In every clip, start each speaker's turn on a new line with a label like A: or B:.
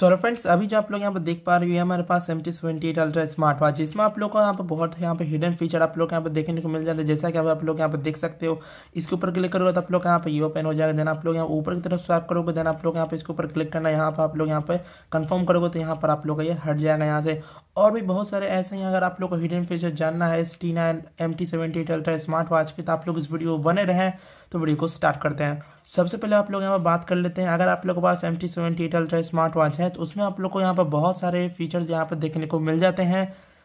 A: so friends अभी जो आप लोग यहाँ पर देख पा रहे हो हमारे पास M T seventy eight ultra smart watch इसमें आप लोग को यहाँ पर बहुत यहाँ पर हिडन फीचर आप लोग यहाँ पर देखने को मिल जाता है जैसा कि आप लोग यहाँ पर देख सकते हो इसके ऊपर क्लिक करोगे तो आप लोग यहाँ पर ये ओपन हो जाएगा देन आप लोग यहाँ ऊपर की तरफ स्वाप करोगे देन आप लोग यहाँ पर इसके ऊपर क्लिक करना यहाँ पर आप लोग यहाँ पर कन्फर्म करोगे तो यहाँ पर आप लोग ये हट जाएगा यहाँ से और भी बहुत सारे ऐसे हैं अगर आप लोग को हिडन फीचर जानना है S T nine M T seventy eight ultra smart watch की तो आप लोग इस वीडियो बने रहें तो वीडियो को स्टार्ट करते हैं सबसे पहले आप लोग यहाँ पर बात कर लेते हैं अगर आप लोग के पास M T seventy eight ultra smart watch है है तो उसमें आप लोग को यहाँ पर बहुत सारे फीचर्स यहाँ पर देखने को मिल जाते हैं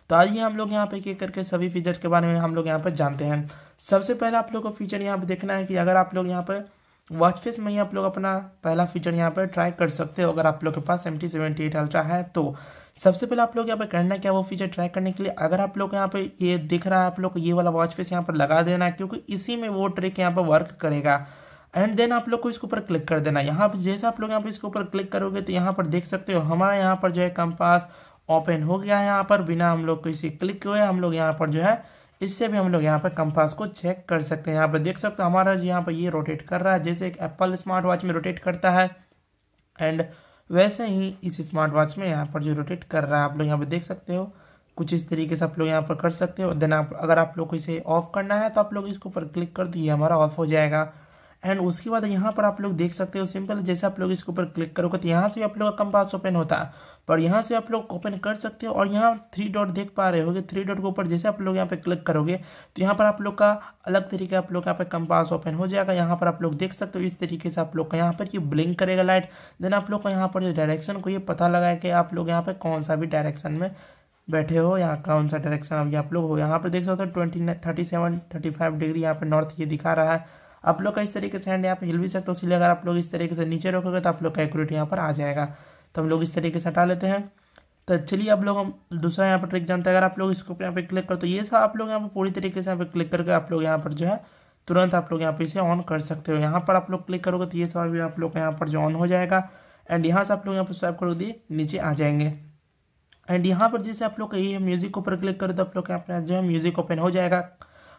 A: तो आइए हम लोग यहाँ पे एक करके सभी फीचर्स के बारे में हम लोग यहाँ पर जानते हैं सबसे पहले आप लोग को फीचर यहाँ पर देखना है कि अगर आप लोग यहाँ पर वॉच फेस में ही आप लोग अपना पहला फीचर यहाँ पर ट्राई कर सकते हो अगर आप लोग के पास M T seventy eight ultra है तो सबसे पहले आप लोग यहाँ पर करना क्या वो फीचर ट्राई करने के लिए अगर आप लोग यहाँ पर ये दिख रहा है आप लोग ये वाला वॉच फेस यहाँ पर लगा देना क्योंकि इसी में वो ट्रिक यहाँ पर वर्क करेगा एंड देन आप लोग को इसके ऊपर क्लिक कर देना यहाँ पर जैसे आप लोग यहाँ पर इसके ऊपर क्लिक करोगे तो यहाँ पर देख सकते हो हमारा यहाँ पर जो है कंपास ओपन हो गया है यहाँ पर बिना हम लोग किसी क्लिक हुए हम लोग यहाँ पर जो है इससे भी हम लोग यहाँ पर कंपास को चेक कर सकते हैं यहाँ पर देख सकते हो हमारा जो यहाँ पर ये रोटेट कर रहा है जैसे एक एप्पल स्मार्ट वॉच में रोटेट करता है एंड वैसे ही इस स्मार्ट वॉच में यहाँ पर जो रोटेट कर रहा है आप लोग यहाँ पर देख सकते हो कुछ इस तरीके से आप लोग यहाँ पर कर सकते हो देन आप अगर आप लोग को इसे ऑफ करना है तो आप लोग इसके ऊपर क्लिक कर दिए हमारा ऑफ हो जाएगा एंड उसके बाद यहाँ पर आप लोग देख सकते हो सिंपल जैसे आप लोग इसके ऊपर क्लिक करोगे तो यहाँ से आप लोग का कंपास ओपन होता है पर यहाँ से आप लोग ओपन कर सकते हो और यहाँ थ्री डॉट देख पा रहे होगे थ्री डॉट के ऊपर जैसे आप लोग यहाँ पे क्लिक करोगे तो यहाँ पर आप लोग का अलग तरीके आप लोग यहाँ पे कंपास ओपन हो जाएगा यहाँ पर आप लोग देख सकते हो इस तरीके से आप लोग का यहाँ पर ये ब्लिंक करेगा लाइट देन आप लोग का यहाँ पर डायरेक्शन को ये पता लगाए कि आप लोग यहाँ पर कौन सा भी डायरेक्शन में बैठे हो यहाँ कौन सा डायरेक्शन आप लोग हो यहाँ पर देख सकते हो twenty thirty seven thirty five degree यहाँ पर नॉर्थ ये दिखा रहा है आप लोग का इस तरीके से हैंड यहाँ पे हिल भी सकता है इसलिए अगर आप लोग इस तरीके से नीचे रखोगे तो आप लोग का एक्यूरेट यहाँ पर आ जाएगा तो हम लोग इस तरीके से हटा लेते हैं तो चलिए आप लोग हम दूसरा यहाँ पर ट्रिक जानते हैं अगर आप लोग इसको यहाँ पे क्लिक करते हो ये सब आप लोग यहाँ पर पूरी तरीके से यहाँ पे क्लिक करके आप लोग यहाँ पर जो है तुरंत आप लोग यहाँ पे इसे ऑन कर सकते हो यहाँ पर आप लोग क्लिक करोगे तो ये सब अभी आप लोग यहाँ पर जो ऑन हो जाएगा एंड यहाँ से आप लोग यहाँ पर स्वाइप दिए नीचे आ जाएंगे एंड यहाँ पर जैसे आप लोग ये म्यूजिक ऊपर क्लिक करो तो आप लोग यहाँ पर जो है म्यूजिक ओपन हो जाएगा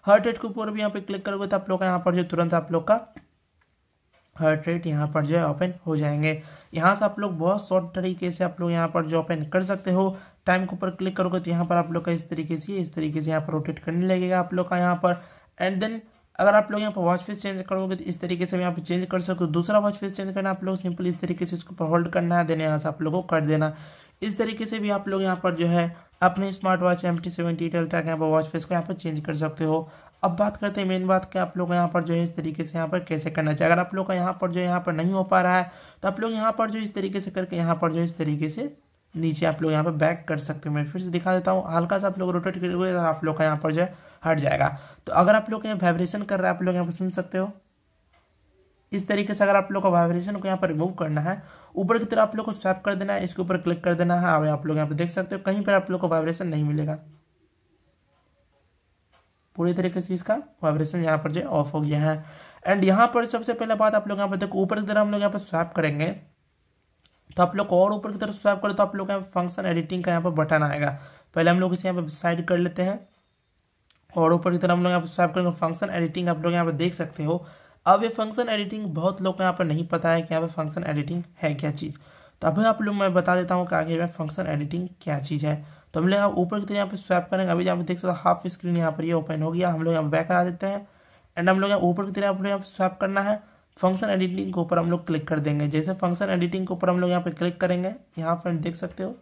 A: हार्ट रेट के ऊपर भी यहाँ पे क्लिक करोगे तो आप लोग का यहाँ पर जो तुरंत आप लोग का हार्ट रेट यहाँ पर जो है ओपन हो जाएंगे यहाँ से आप लोग बहुत शॉर्ट तरीके से आप लोग यहाँ पर जो ओपन कर सकते हो टाइम के ऊपर क्लिक करोगे तो यहाँ पर आप लोग का इस तरीके से इस तरीके से यहाँ पर रोटेट करने लगेगा आप लोग का यहाँ पर एंड देन अगर आप लोग यहाँ पर वॉच फेस चेंज करोगे तो इस तरीके से यहाँ पर चेंज कर सकते हो दूसरा वॉच फेस चेंज करना आप लोग सिंपल इस तरीके से इसको ऊपर होल्ड करना है देने यहाँ से आप लोगों को कर देना इस तरीके से भी आप लोग यहाँ पर जो है अपने smart watch M T seventy delta के यहाँ पर वॉच फेस को यहाँ पर चेंज कर सकते हो अब बात करते हैं मेन बात कि आप लोग यहाँ पर जो है इस तरीके से यहाँ पर कैसे करना चाहिए अगर आप लोग का यहाँ पर जो यहाँ पर नहीं हो पा रहा है तो आप लोग यहाँ पर जो इस तरीके से करके यहाँ पर जो इस तरीके से नीचे आप लोग यहाँ पर बैक कर सकते हो मैं फिर से दिखा देता हूँ हल्का सा आप लोग रोटेट करोगे आप लोग का यहाँ पर जो है हट जाएगा तो अगर आप लोग यहाँ वाइब्रेशन कर रहा है आप लोग यहाँ पर सुन सकते हो इस तरीके से अगर आप लोग को वाइब्रेशन को यहाँ पर रिमूव करना है ऊपर की तरफ आप लोग को स्वैप कर देना है इसके ऊपर क्लिक कर देना है आप लोग यहाँ पर देख सकते हो कहीं पर आप लोग को वाइब्रेशन नहीं मिलेगा पूरी तरीके से इसका वाइब्रेशन यहाँ पर जो ऑफ हो गया है एंड यहाँ पर सबसे पहले बात आप लोग यहाँ पर देखो ऊपर की तरफ हम लोग यहाँ पर स्वैप करेंगे तो आप लोग और ऊपर की तरफ स्वैप करें तो आप लोग यहाँ फंक्शन एडिटिंग का यहाँ पर बटन आएगा पहले हम लोग इसे यहाँ पर साइड कर लेते हैं और ऊपर की तरफ हम लोग यहाँ पर स्वैप करेंगे फंक्शन एडिटिंग आप लोग यहाँ पर देख सकते हो अब ये फंक्शन एडिटिंग बहुत लोग को यहाँ पर नहीं पता है कि यहाँ पर फंक्शन एडिटिंग है क्या चीज़ तो अभी आप लोग मैं बता देता हूँ कि आखिर में फंक्शन एडिटिंग क्या चीज़ है तो हम लोग यहाँ ऊपर की तरह यहाँ पर स्वैप करेंगे अभी यहाँ पर देख सकते हैं हाफ स्क्रीन यहाँ पर ये ओपन हो गया हम लोग यहाँ बैक आ देते हैं एंड हम लोग यहाँ ऊपर की तरह आप लोग यहाँ स्वैप करना है फंक्शन एडिटिंग के ऊपर हम लोग क्लिक कर देंगे जैसे फंक्शन एडिटिंग के ऊपर हम लोग यहाँ पर क्लिक करेंगे यहाँ पर देख सकते हो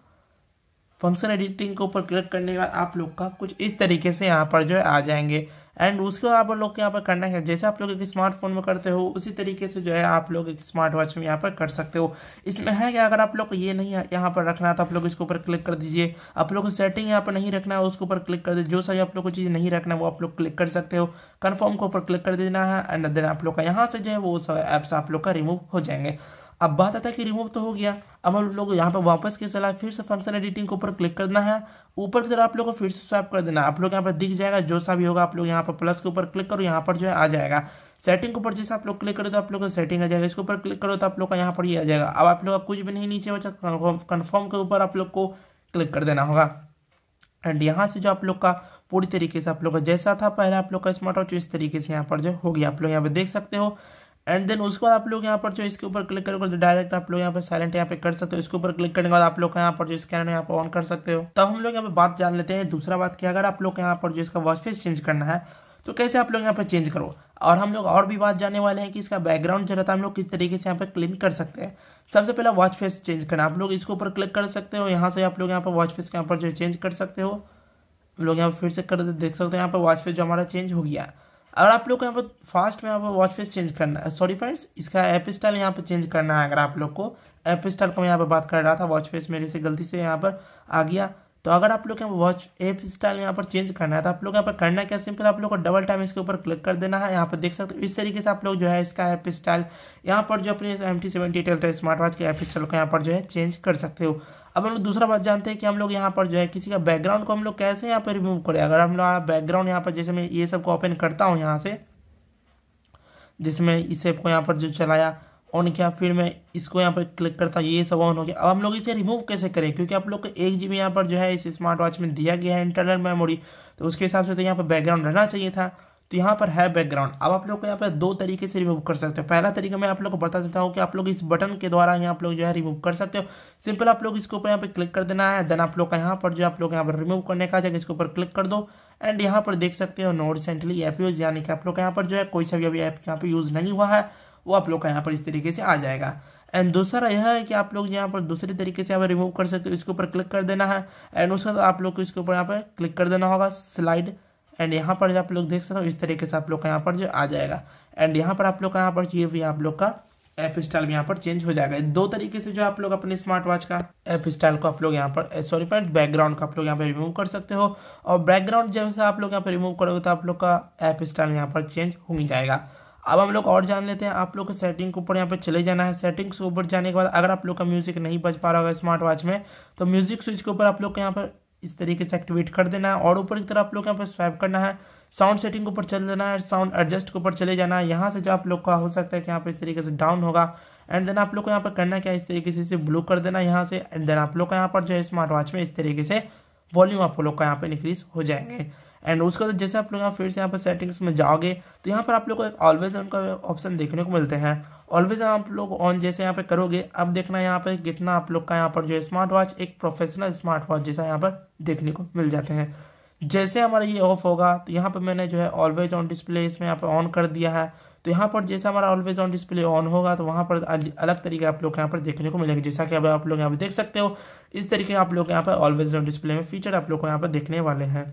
A: फंक्शन एडिटिंग के ऊपर क्लिक करने के बाद आप लोग का कुछ इस तरीके से यहाँ पर जो है आ जाएंगे एंड उसको आप लोग यहाँ पर करना है जैसे आप लोग एक स्मार्टफोन में करते हो उसी तरीके से जो है आप लोग एक स्मार्ट वॉच में यहाँ पर कर सकते हो इसमें है कि अगर आप लोग ये नहीं यहाँ पर रखना है तो आप लोग इसके ऊपर क्लिक कर दीजिए आप लोग को सेटिंग यहाँ पर नहीं रखना है उसके ऊपर क्लिक कर दीजिए जो सही आप लोग को चीज़ नहीं रखना वो आप लोग क्लिक कर सकते हो कन्फर्म के ऊपर क्लिक कर देना है एंड देन आप लोग का यहाँ से जो है वो ऐप्स आप लोग का रिमूव हो जाएंगे अब बात आता है कि रिमूव तो हो गया अब हम लोग यहाँ पर वापस के चला फिर से फंक्शन एडिटिंग के ऊपर क्लिक करना है ऊपर की तरफ आप लोग को फिर से स्वैप कर देना आप लोग यहाँ पर दिख जाएगा जो सा भी होगा आप लोग यहाँ पर प्लस के ऊपर क्लिक करो यहाँ पर जो है आ जाएगा सेटिंग के ऊपर जैसे आप लोग क्लिक करो तो आप लोग का सेटिंग आ जाएगा इसके ऊपर क्लिक करो तो आप लोग का यहाँ पर ये आ जाएगा अब आप लोग का कुछ भी नहीं नीचे बचा कन्फर्म के ऊपर आप लोग को क्लिक कर देना होगा एंड यहाँ से जो आप लोग का पूरी तरीके से आप लोग का जैसा था पहले आप लोग का स्मार्ट वॉच इस तरीके से यहाँ पर जो हो गया आप लोग यहाँ पर देख सकते हो एंड देन उसके बाद आप लोग यहाँ पर जो इसके ऊपर क्लिक करोगे तो डायरेक्ट आप लोग यहाँ पर साइलेंट यहाँ पे कर सकते हो इसके ऊपर क्लिक करने के बाद आप लोग यहाँ पर जो स्कैनर यहाँ पर ऑन कर सकते हो तब हम लोग यहाँ पे बात जान लेते हैं दूसरा बात क्या अगर आप लोग यहाँ पर जो इसका वॉच फेस चेंज करना है तो कैसे आप लोग यहाँ पर चेंज करो और हम लोग और भी बात जानने वाले हैं कि इसका बैकग्राउंड जो रहता है हम लोग किस तरीके से यहाँ पर क्लीन कर सकते हैं सबसे पहला वॉच फेस चेंज करना आप लोग इसके ऊपर क्लिक कर सकते हो यहाँ से आप लोग यहाँ पर वॉच फेस के यहाँ पर जो चेंज कर सकते हो हम लोग यहाँ पर फिर से कर देख सकते हो यहाँ पर वॉच फेस जो हमारा चेंज हो गया है अगर आप लोग को यहाँ पर फास्ट में यहाँ पर वॉच फेस चेंज करना है सॉरी फ्रेंड्स इसका एप स्टाइल यहाँ पर चेंज करना है अगर आप लोग को एप स्टाइल को मैं यहाँ पर बात कर रहा था वॉच फेस मेरे से गलती से यहाँ पर आ गया तो अगर आप लोग यहाँ पर वॉच एप स्टाइल यहाँ पर चेंज करना है तो आप लोग यहाँ पर करना क्या सिंपल आप लोग को डबल टाइम इसके ऊपर क्लिक कर देना है यहाँ पर देख सकते हो इस तरीके से आप लोग जो है इसका एप स्टाइल यहाँ पर जो अपने M T seventy smart watch के एप स्टाइल को यहाँ पर जो है चेंज कर सकते हो अब हम लोग दूसरा बात जानते हैं कि हम लोग यहाँ पर जो है किसी का बैकग्राउंड को हम लोग कैसे यहाँ पर रिमूव करें अगर हम लोग बैकग्राउंड यहाँ पर जैसे मैं ये सब को ओपन करता हूँ यहाँ से जिसमें इस ऐप को यहाँ पर जो चलाया ऑन किया फिर मैं इसको यहाँ पर क्लिक करता हूँ ये सब ऑन हो गया अब हम लोग इसे रिमूव कैसे करें क्योंकि आप लोग को एक जी बी यहाँ पर जो है इस स्मार्ट वॉच में दिया गया है इंटरनल मेमोरी तो उसके हिसाब से तो यहाँ पर बैकग्राउंड रहना चाहिए था तो यहाँ पर है बैकग्राउंड अब आप लोग को यहाँ पर दो तरीके से रिमूव कर सकते हो पहला तरीका मैं आप लोग को बता देता हूँ कि आप लोग इस बटन के द्वारा यहाँ आप लोग जो है रिमूव कर सकते हो सिंपल आप लोग इसके ऊपर यहाँ पर क्लिक कर देना है देन आप लोग का यहाँ पर जो आप लोग यहाँ पर रिमूव करने का जाएगा इसके ऊपर क्लिक कर दो एंड यहाँ पर देख सकते हो नो रिसेंटली एप यूज यानी कि आप लोग यहाँ पर जो है कोई सा भी अभी ऐप यहाँ पर यूज़ नहीं हुआ है वो आप लोग का यहाँ पर इस तरीके से आ जाएगा एंड दूसरा यह है कि आप लोग यहाँ पर दूसरे तरीके से यहाँ पर रिमूव कर सकते हो इसके ऊपर क्लिक कर देना है एंड उसके बाद आप लोग को इसके ऊपर यहाँ पर क्लिक कर देना होगा स्लाइड एंड यहाँ पर जो आप लोग देख सकते हो इस तरीके से आप लोग का यहाँ पर जो आ जाएगा एंड यहाँ पर आप लोग का यहाँ पर ये भी आप लोग का ऐप स्टाइल भी यहाँ पर चेंज हो जाएगा दो तरीके से जो आप लोग अपने स्मार्ट वॉच का ऐप स्टाइल को आप लोग यहाँ पर सॉरी फ्रेंड बैकग्राउंड का आप लोग यहाँ पर रिमूव कर सकते हो और बैकग्राउंड जैसे आप लोग यहाँ पर रिमूव करोगे तो आप लोग का ऐप स्टाइल यहाँ पर चेंज हो ही जाएगा अब हम लोग और जान लेते हैं आप लोग के सेटिंग के ऊपर यहाँ पर चले जाना है सेटिंग के ऊपर जाने के बाद अगर आप लोग का म्यूजिक नहीं बज पा रहा होगा स्मार्ट वॉच में तो म्यूजिक स्विच के ऊपर आप लोग के यहाँ पर इस तरीके से एक्टिवेट कर देना है और ऊपर की तरफ आप लोग यहाँ पर स्वाइप करना है साउंड सेटिंग के ऊपर चल देना है साउंड एडजस्ट के ऊपर चले जाना है यहाँ से जो आप लोग का हो सकता है कि यहाँ पर इस तरीके से डाउन होगा एंड देन आप लोग को यहाँ पर करना क्या इस तरीके से इसे ब्लू कर देना यहाँ से एंड देन आप लोग का यहाँ पर जो है स्मार्ट वॉच में इस तरीके से वॉल्यूम आप लोग का यहाँ पर इंक्रीज हो जाएंगे एंड उसके बाद जैसे आप लोग यहाँ फिर से यहाँ पर सेटिंग्स में जाओगे तो यहाँ पर आप लोग को एक ऑलवेज उनका ऑप्शन देखने को मिलते हैं ऑलवेज आप लोग ऑन जैसे यहाँ पे करोगे अब देखना यहाँ पे कितना आप लोग का यहाँ पर जो स्मार्ट वॉच एक प्रोफेशनल स्मार्ट वॉच जैसा यहाँ पर देखने को मिल जाते हैं जैसे हमारा ये ऑफ होगा तो यहाँ पर मैंने जो है ऑलवेज ऑन डिस्प्ले इसमें यहाँ पर ऑन कर दिया है तो यहाँ पर जैसे हमारा ऑलवेज ऑन डिस्प्ले ऑन होगा तो वहाँ पर अलग तरीके आप लोग यहाँ पर देखने को मिलेंगे जैसा कि अब आप लोग यहाँ पर देख सकते हो इस तरीके आप लोग यहाँ पर ऑलवेज ऑन डिस्प्ले में फीचर आप लोग को यहाँ पर देखने वाले हैं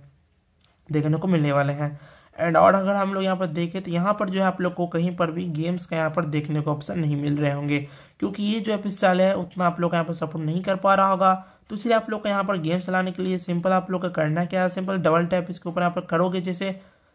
A: देखने को मिलने वाले हैं एंड और अगर हम लोग यहाँ पर देखें तो यहाँ पर जो है आप लोग को कहीं पर भी गेम्स का यहाँ पर देखने को ऑप्शन नहीं मिल रहे होंगे क्योंकि ये जो स्टाइल है उतना आप लोग का यहाँ पर सपोर्ट नहीं कर पा रहा होगा तो इसलिए आप लोग का यहाँ पर गेम्स चलाने के लिए सिंपल आप लोग का करना क्या है सिंपल डबल टैप इसके ऊपर यहाँ पर करोगे जैसे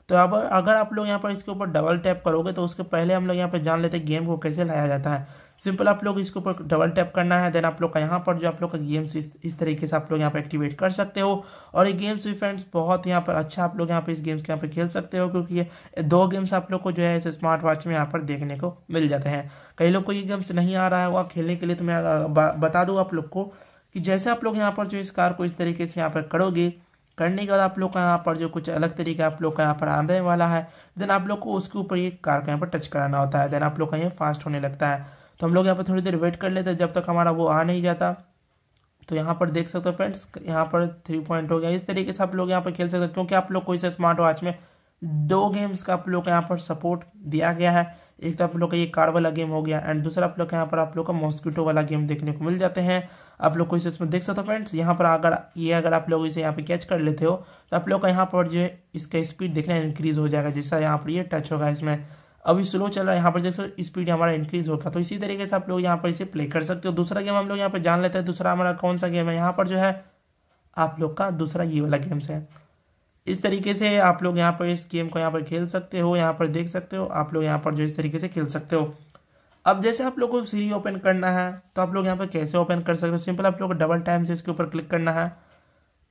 A: तो अब अगर आप लोग यहाँ पर इसके ऊपर डबल टैप करोगे तो उसके पहले हम लोग यहाँ पर जान लेते हैं गेम को कैसे लाया जाता है सिंपल आप लोग इसके ऊपर डबल टैप करना है देन आप लोग का यहाँ पर जो आप लोग का गेम्स इस, इस तरीके से आप लोग यहाँ पर एक्टिवेट कर सकते हो और ये गेम्स भी फ्रेंड्स बहुत यहाँ पर अच्छा आप लोग यहाँ पर इस गेम्स के यहाँ पर खेल सकते हो क्योंकि ये दो गेम्स आप लोग को जो है इस स्मार्ट वॉच में यहाँ पर देखने को मिल जाते हैं कई लोग को ये गेम्स नहीं आ रहा है खेलने के लिए तो मैं बता दूँ आप लोग को कि जैसे आप लोग यहाँ पर जो इस कार को इस तरीके से यहाँ पर करोगे करने के बाद आप लोग का यहाँ पर जो कुछ अलग तरीके आप लोग का यहाँ पर आने वाला है देन आप लोग को उसके ऊपर ये कार का यहाँ पर टच कराना होता है देन आप लोग का ये फास्ट होने लगता है तो हम लोग यहाँ पर थोड़ी देर वेट कर लेते हैं जब तक हमारा वो आ नहीं जाता तो यहाँ पर देख सकते हो फ्रेंड्स यहाँ पर थ्री पॉइंट हो गया इस तरीके से आप लोग यहाँ पर खेल सकते हो क्योंकि आप लोग कोई इसे स्मार्ट वॉच में दो गेम्स का आप लोग को यहाँ पर सपोर्ट दिया गया है एक तो आप लोग का ये कार वाला गेम हो गया एंड दूसरा आप लोग यहाँ पर आप लोग का मॉस्किटो वाला गेम देखने को मिल जाते हैं आप लोग कोई इसमें देख सकते हो फ्रेंड्स यहाँ पर अगर ये अगर आप लोग इसे यहाँ पे कैच कर लेते हो तो आप लोग का यहाँ पर जो है इसका स्पीड देखना इंक्रीज हो जाएगा जैसा यहाँ पर ये टच होगा इसमें अभी स्लो चल रहा है यहाँ पर देख स्पीड हमारा इंक्रीज होगा तो इसी तरीके से आप लोग यहाँ पर इसे प्ले कर सकते हो दूसरा गेम हम लोग यहाँ पर जान लेते हैं दूसरा हमारा कौन सा गेम है यहाँ पर जो है आप लोग का दूसरा ये वाला गेम्स है इस तरीके से आप लोग यहाँ पर इस गेम को यहाँ पर खेल सकते हो यहाँ पर देख सकते हो आप लोग यहाँ पर जो इस तरीके से खेल सकते हो अब जैसे आप लोग को सीरी ओपन करना है तो आप लोग यहाँ पर कैसे ओपन कर सकते हो सिंपल आप लोग डबल टाइम से इसके ऊपर क्लिक करना है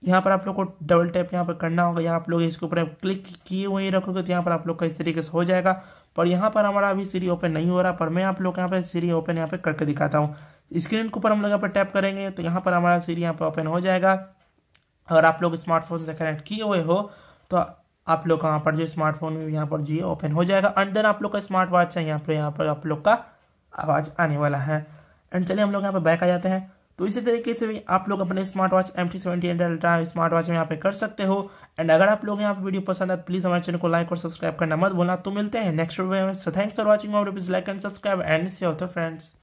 A: यहाँ पर आप लोग को डबल टैप यहाँ पर करना होगा यहाँ आप लोग इसके ऊपर क्लिक किए हुए रखोगे तो यहाँ पर आप लोग का इस तरीके से हो जाएगा पर यहाँ पर हमारा अभी सीरी ओपन नहीं हो रहा पर मैं आप लोग यहाँ पर सीरी ओपन यहाँ पर करके दिखाता हूँ स्क्रीन के ऊपर हम लोग यहाँ पर टैप करेंगे तो यहाँ पर हमारा सीरी यहाँ पर ओपन हो जाएगा और आप लोग स्मार्टफोन से कनेक्ट किए हुए हो तो आप लोग यहाँ पर जो स्मार्टफोन में यहाँ पर जियो ओपन हो जाएगा एंड देन आप लोग का स्मार्ट वॉच है यहाँ पर यहाँ पर आप लोग का आवाज़ आने वाला है एंड चलिए हम लोग यहाँ पर बैक आ जाते हैं तो इसी तरीके से भी आप लोग अपने smart watch M T seventy and ultra smart watch में यहाँ पे कर सकते हो एंड अगर आप लोग यहाँ पे वीडियो पसंद है प्लीज़ हमारे चैनल को लाइक और सब्सक्राइब करना मत बोलना तो मिलते हैं नेक्स्ट वीडियो में thanks for watching like and subscribe and से फ्रेंड्स